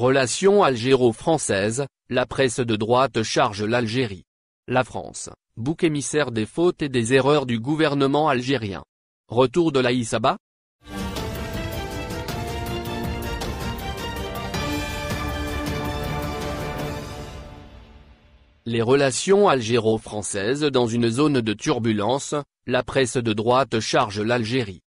Relations algéro-françaises, la presse de droite charge l'Algérie. La France, bouc émissaire des fautes et des erreurs du gouvernement algérien. Retour de l'Aïs Les relations algéro-françaises dans une zone de turbulence, la presse de droite charge l'Algérie.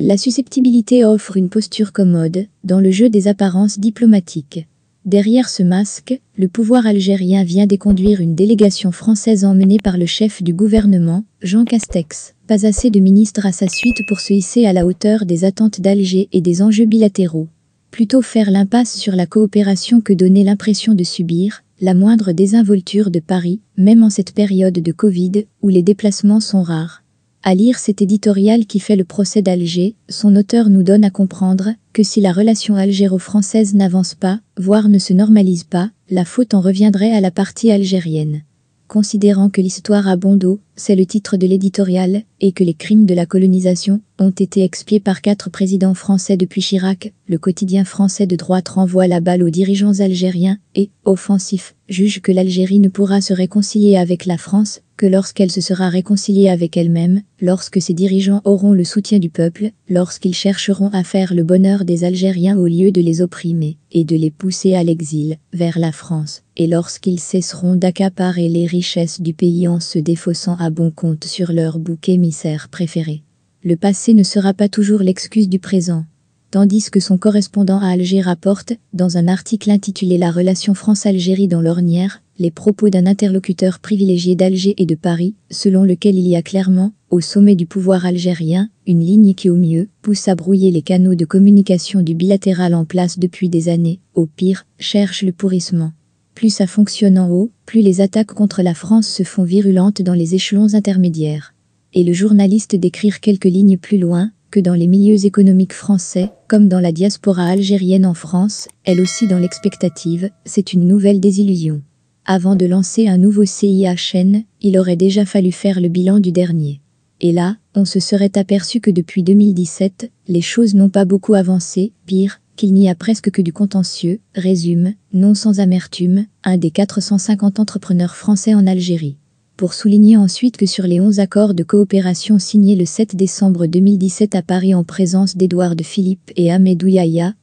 La susceptibilité offre une posture commode dans le jeu des apparences diplomatiques. Derrière ce masque, le pouvoir algérien vient d'éconduire une délégation française emmenée par le chef du gouvernement, Jean Castex. Pas assez de ministres à sa suite pour se hisser à la hauteur des attentes d'Alger et des enjeux bilatéraux. Plutôt faire l'impasse sur la coopération que donner l'impression de subir la moindre désinvolture de Paris, même en cette période de Covid où les déplacements sont rares. À lire cet éditorial qui fait le procès d'Alger, son auteur nous donne à comprendre que si la relation algéro-française n'avance pas, voire ne se normalise pas, la faute en reviendrait à la partie algérienne. Considérant que l'histoire a bon dos, c'est le titre de l'éditorial, et que les crimes de la colonisation ont été expiés par quatre présidents français depuis Chirac, le quotidien français de droite renvoie la balle aux dirigeants algériens et, offensif, juge que l'Algérie ne pourra se réconcilier avec la France que lorsqu'elle se sera réconciliée avec elle-même, lorsque ses dirigeants auront le soutien du peuple, lorsqu'ils chercheront à faire le bonheur des Algériens au lieu de les opprimer et de les pousser à l'exil, vers la France, et lorsqu'ils cesseront d'accaparer les richesses du pays en se défaussant bon compte sur leur bouc émissaire préféré. Le passé ne sera pas toujours l'excuse du présent, tandis que son correspondant à Alger rapporte, dans un article intitulé La relation France-Algérie dans l'ornière, les propos d'un interlocuteur privilégié d'Alger et de Paris, selon lequel il y a clairement, au sommet du pouvoir algérien, une ligne qui au mieux pousse à brouiller les canaux de communication du bilatéral en place depuis des années, au pire, cherche le pourrissement. Plus ça fonctionne en haut, plus les attaques contre la France se font virulentes dans les échelons intermédiaires. Et le journaliste d'écrire quelques lignes plus loin que dans les milieux économiques français, comme dans la diaspora algérienne en France, elle aussi dans l'expectative, c'est une nouvelle désillusion. Avant de lancer un nouveau CIHN, il aurait déjà fallu faire le bilan du dernier. Et là, on se serait aperçu que depuis 2017, les choses n'ont pas beaucoup avancé, pire, qu'il n'y a presque que du contentieux, résume, non sans amertume, un des 450 entrepreneurs français en Algérie. Pour souligner ensuite que sur les 11 accords de coopération signés le 7 décembre 2017 à Paris en présence d'Édouard de Philippe et Ahmedou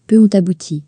peu ont abouti.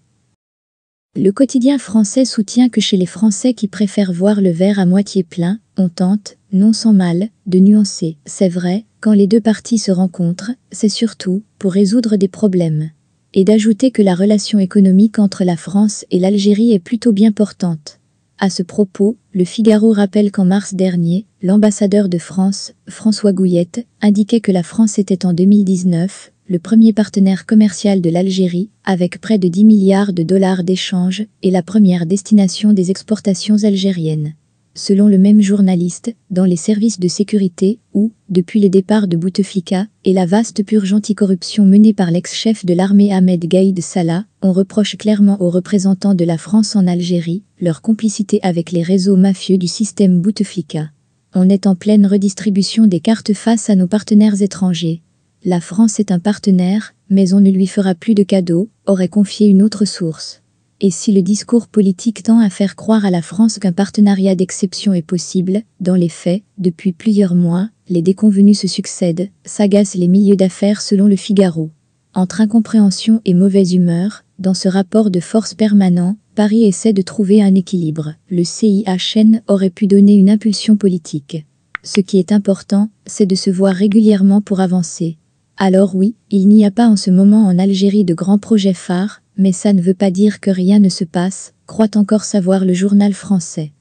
Le quotidien français soutient que chez les Français qui préfèrent voir le verre à moitié plein, on tente, non sans mal, de nuancer. C'est vrai, quand les deux parties se rencontrent, c'est surtout pour résoudre des problèmes et d'ajouter que la relation économique entre la France et l'Algérie est plutôt bien portante. À ce propos, le Figaro rappelle qu'en mars dernier, l'ambassadeur de France, François Gouillette, indiquait que la France était en 2019 le premier partenaire commercial de l'Algérie, avec près de 10 milliards de dollars d'échanges, et la première destination des exportations algériennes selon le même journaliste, dans les services de sécurité, où, depuis le départ de Bouteflika et la vaste purge anticorruption menée par l'ex-chef de l'armée Ahmed Gaïd Salah, on reproche clairement aux représentants de la France en Algérie leur complicité avec les réseaux mafieux du système Bouteflika. On est en pleine redistribution des cartes face à nos partenaires étrangers. La France est un partenaire, mais on ne lui fera plus de cadeaux, aurait confié une autre source. Et si le discours politique tend à faire croire à la France qu'un partenariat d'exception est possible, dans les faits, depuis plusieurs mois, les déconvenus se succèdent, s'agacent les milieux d'affaires selon le Figaro. Entre incompréhension et mauvaise humeur, dans ce rapport de force permanent, Paris essaie de trouver un équilibre. Le CIHN aurait pu donner une impulsion politique. Ce qui est important, c'est de se voir régulièrement pour avancer. Alors oui, il n'y a pas en ce moment en Algérie de grands projets phares, mais ça ne veut pas dire que rien ne se passe, croit encore savoir le journal français.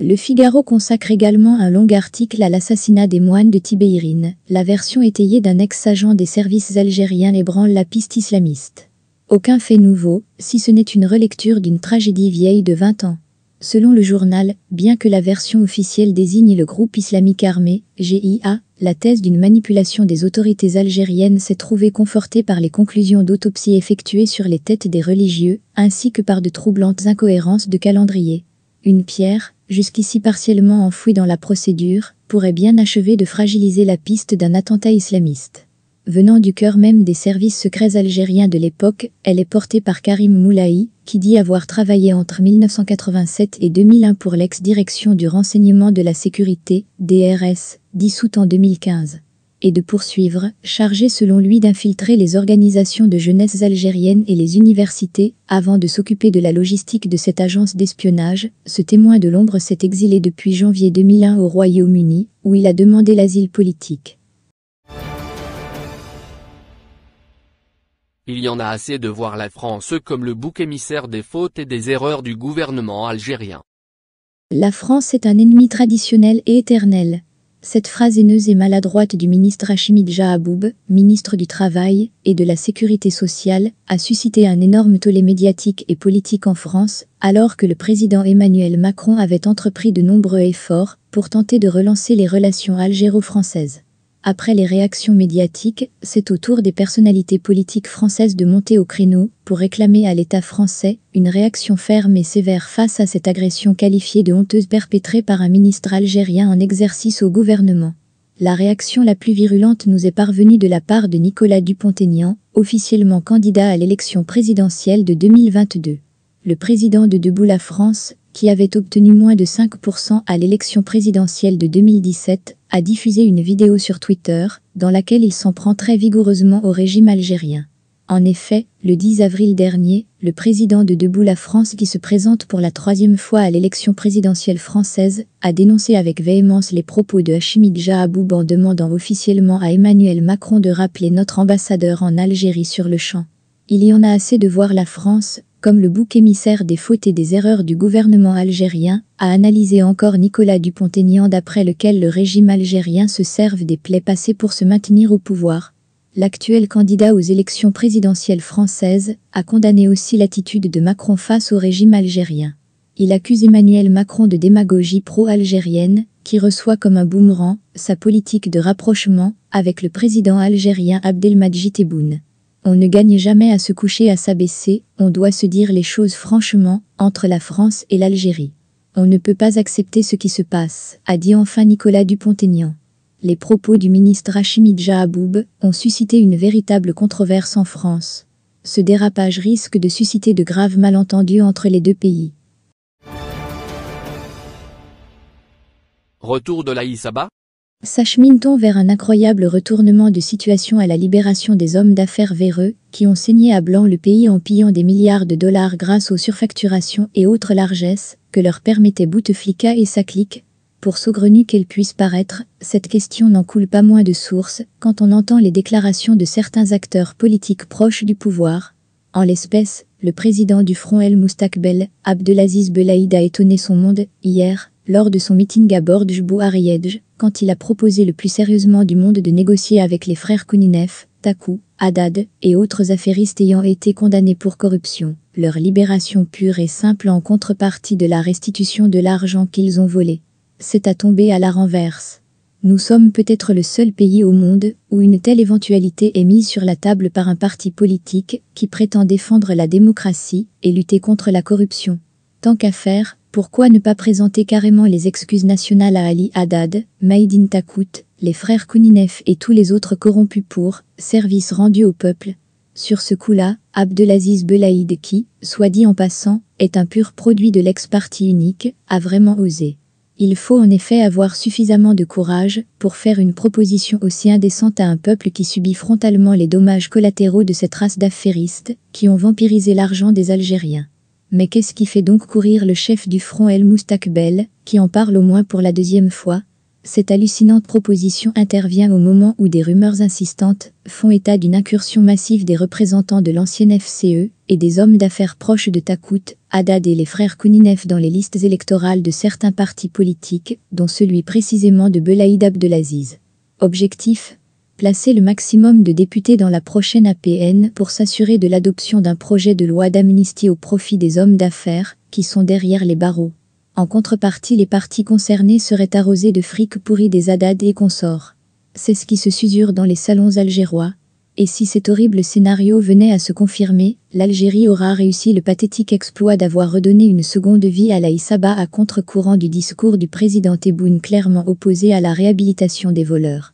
Le Figaro consacre également un long article à l'assassinat des moines de Tibérine. La version étayée d'un ex-agent des services algériens ébranle la piste islamiste. Aucun fait nouveau, si ce n'est une relecture d'une tragédie vieille de 20 ans. Selon le journal, bien que la version officielle désigne le groupe islamique armé, GIA, la thèse d'une manipulation des autorités algériennes s'est trouvée confortée par les conclusions d'autopsies effectuées sur les têtes des religieux, ainsi que par de troublantes incohérences de calendrier. Une pierre, jusqu'ici partiellement enfouie dans la procédure, pourrait bien achever de fragiliser la piste d'un attentat islamiste. Venant du cœur même des services secrets algériens de l'époque, elle est portée par Karim Moulaï, qui dit avoir travaillé entre 1987 et 2001 pour l'ex-direction du renseignement de la sécurité, DRS, dissoute en 2015 et de poursuivre, chargé selon lui d'infiltrer les organisations de jeunesse algériennes et les universités, avant de s'occuper de la logistique de cette agence d'espionnage, ce témoin de l'ombre s'est exilé depuis janvier 2001 au Royaume-Uni, où il a demandé l'asile politique. Il y en a assez de voir la France comme le bouc émissaire des fautes et des erreurs du gouvernement algérien. La France est un ennemi traditionnel et éternel. Cette phrase haineuse et maladroite du ministre Hachimid Jahaboub, ministre du Travail et de la Sécurité sociale, a suscité un énorme tollé médiatique et politique en France, alors que le président Emmanuel Macron avait entrepris de nombreux efforts pour tenter de relancer les relations algéro-françaises. Après les réactions médiatiques, c'est au tour des personnalités politiques françaises de monter au créneau pour réclamer à l'État français une réaction ferme et sévère face à cette agression qualifiée de honteuse perpétrée par un ministre algérien en exercice au gouvernement. La réaction la plus virulente nous est parvenue de la part de Nicolas Dupont-Aignan, officiellement candidat à l'élection présidentielle de 2022. Le président de Debout la France qui avait obtenu moins de 5% à l'élection présidentielle de 2017, a diffusé une vidéo sur Twitter, dans laquelle il s'en prend très vigoureusement au régime algérien. En effet, le 10 avril dernier, le président de Debout la France qui se présente pour la troisième fois à l'élection présidentielle française a dénoncé avec véhémence les propos de Hachimi Jaaboub en demandant officiellement à Emmanuel Macron de rappeler notre ambassadeur en Algérie sur le champ. Il y en a assez de voir la France, comme le bouc émissaire des fautes et des erreurs du gouvernement algérien, a analysé encore Nicolas Dupont-Aignan d'après lequel le régime algérien se serve des plaies passées pour se maintenir au pouvoir. L'actuel candidat aux élections présidentielles françaises a condamné aussi l'attitude de Macron face au régime algérien. Il accuse Emmanuel Macron de démagogie pro-algérienne, qui reçoit comme un boomerang sa politique de rapprochement avec le président algérien Abdelmadjid Tebboune. On ne gagne jamais à se coucher, à s'abaisser, on doit se dire les choses franchement, entre la France et l'Algérie. On ne peut pas accepter ce qui se passe, a dit enfin Nicolas Dupont-Aignan. Les propos du ministre Hachimid Jaaboub ont suscité une véritable controverse en France. Ce dérapage risque de susciter de graves malentendus entre les deux pays. Retour de l'Aïs s'achemine-t-on vers un incroyable retournement de situation à la libération des hommes d'affaires véreux, qui ont saigné à blanc le pays en pillant des milliards de dollars grâce aux surfacturations et autres largesses que leur permettaient Bouteflika et sa clique Pour saugrenue qu'elle puisse paraître, cette question n'en coule pas moins de source quand on entend les déclarations de certains acteurs politiques proches du pouvoir. En l'espèce, le président du Front El Moustakbel, Abdelaziz Belaïd a étonné son monde, hier, lors de son meeting à Bordeaux Bou quand il a proposé le plus sérieusement du monde de négocier avec les frères Kouninef, Takou, Haddad et autres affairistes ayant été condamnés pour corruption, leur libération pure et simple en contrepartie de la restitution de l'argent qu'ils ont volé. C'est à tomber à la renverse. Nous sommes peut-être le seul pays au monde où une telle éventualité est mise sur la table par un parti politique qui prétend défendre la démocratie et lutter contre la corruption. Tant qu'à faire, pourquoi ne pas présenter carrément les excuses nationales à Ali Haddad, Maïdine Takout, les frères Kouninef et tous les autres corrompus pour service rendu au peuple Sur ce coup-là, Abdelaziz Belaïd qui, soit dit en passant, est un pur produit de l'ex-parti unique, a vraiment osé. Il faut en effet avoir suffisamment de courage pour faire une proposition aussi indécente à un peuple qui subit frontalement les dommages collatéraux de cette race d'affairistes qui ont vampirisé l'argent des Algériens. Mais qu'est-ce qui fait donc courir le chef du front El Moustakbel, qui en parle au moins pour la deuxième fois Cette hallucinante proposition intervient au moment où des rumeurs insistantes font état d'une incursion massive des représentants de l'ancienne FCE et des hommes d'affaires proches de Takout, Haddad et les frères Kouninef dans les listes électorales de certains partis politiques, dont celui précisément de Belaïd Abdelaziz. Objectif placer le maximum de députés dans la prochaine APN pour s'assurer de l'adoption d'un projet de loi d'amnistie au profit des hommes d'affaires qui sont derrière les barreaux. En contrepartie, les partis concernés seraient arrosés de fric pourri des adades et consorts. C'est ce qui se susurre dans les salons algérois. Et si cet horrible scénario venait à se confirmer, l'Algérie aura réussi le pathétique exploit d'avoir redonné une seconde vie à l'Aïsaba à contre-courant du discours du président Tebboune clairement opposé à la réhabilitation des voleurs.